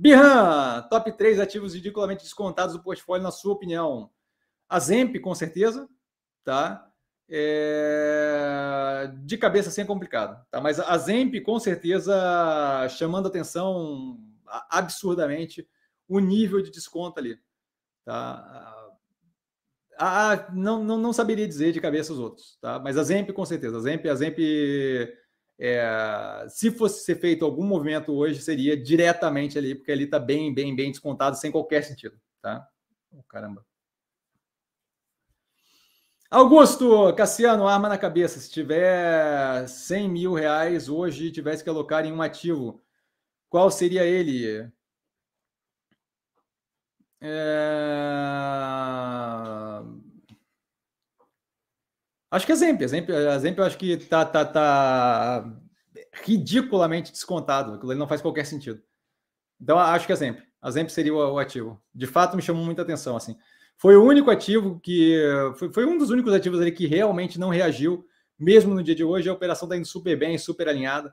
Bihan, top 3 ativos ridiculamente descontados do portfólio, na sua opinião. A Zemp, com certeza, tá? É... De cabeça assim é complicado, tá? Mas a Zemp, com certeza, chamando atenção absurdamente o nível de desconto ali, tá? Ah, não, não, não saberia dizer de cabeça os outros, tá? Mas a Zemp, com certeza. A Zemp, a Zemp é, se fosse ser feito algum movimento hoje, seria diretamente ali, porque ali está bem, bem, bem descontado, sem qualquer sentido. Tá? Oh, caramba. Augusto, Cassiano, arma na cabeça. Se tiver 100 mil reais hoje e tivesse que alocar em um ativo, qual seria ele? É... Acho que é Zemp, a Zemp, eu acho que tá, tá, tá ridiculamente descontado. Aquilo ali não faz qualquer sentido. Então, acho que é Zemp. A Zemp seria o, o ativo. De fato, me chamou muita atenção, assim. Foi o único ativo que... Foi, foi um dos únicos ativos ali que realmente não reagiu, mesmo no dia de hoje. A operação está indo super bem, super alinhada.